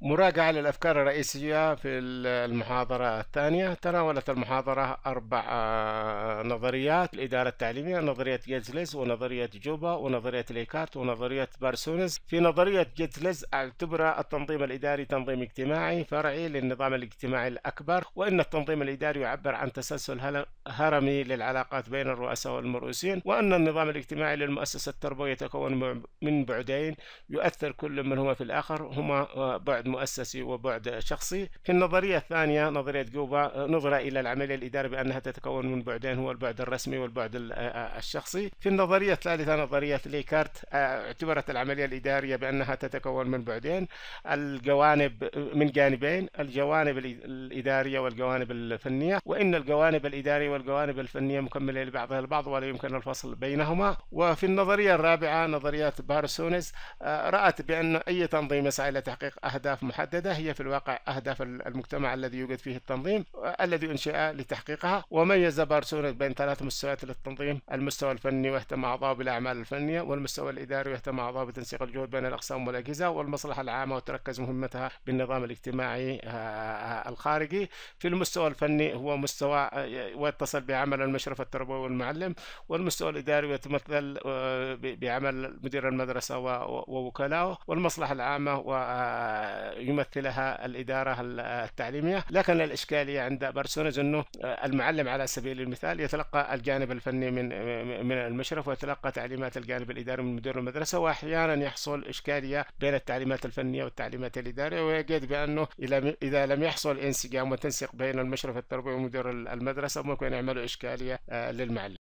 مراجعة للأفكار الرئيسية في المحاضرة الثانية تناولت المحاضرة أربع آه، نظريات الإدارة التعليمية نظرية جيتسلز ونظرية جوبا ونظرية ليكارت ونظرية بارسونز في نظرية جيتسلز اعتبر التنظيم الإداري تنظيم اجتماعي فرعي للنظام الاجتماعي الأكبر وأن التنظيم الإداري يعبر عن تسلسل هرمي للعلاقات بين الرؤساء والمرؤوسين وأن النظام الاجتماعي للمؤسسة التربوية يتكون من بعدين يؤثر كل منهما في الآخر هما آه، بعد مؤسسي وبعد شخصي في النظرية الثانية نظرية جوبا نظرة إلى العملية الإدارية بأنها تتكون من بعدين هو البعد الرسمي والبعد آه، آه، الشخصي في النظرية الثالثة نظرية ليكارت آه، اعتبرت العملية الإدارية بأنها تتكون من بعدين الجوانب من جانبين الجوانب الإدارية والجوانب الفنية وإن الجوانب الإدارية والجوانب الفنية مكملة لبعضها البعض ولا يمكن الفصل بينهما وفي النظرية الرابعة نظرية بارسونز رأت بأن أي تنظيم يسعى إلى تحقيق أهداف أهداف محددة هي في الواقع أهداف المجتمع الذي يوجد فيه التنظيم الذي أنشئ لتحقيقها وميز بارسون بين ثلاث مستويات للتنظيم المستوى الفني ويهتم أعضاءه بالأعمال الفنية والمستوى الإداري ويهتم أعضاءه بتنسيق الجهود بين الأقسام والأجهزة والمصلحة العامة وتركز مهمتها بالنظام الاجتماعي آه، آه، آه، الخارجي في المستوى الفني هو مستوى ويتصل بعمل المشرف التربوي والمعلم والمستوى الإداري ويتمثل بعمل مدير المدرسة ووكلائه والمصلحة العامة و يمثلها الإدارة التعليمية لكن الإشكالية عند برسونج أنه المعلم على سبيل المثال يتلقى الجانب الفني من من المشرف ويتلقى تعليمات الجانب الإداري من مدير المدرسة وأحيانا يحصل إشكالية بين التعليمات الفنية والتعليمات الإدارية ويجد بأنه إذا لم يحصل انسجام وتنسيق بين المشرف التربوي ومدير المدرسة ممكن يعملوا إشكالية آه، للمعلم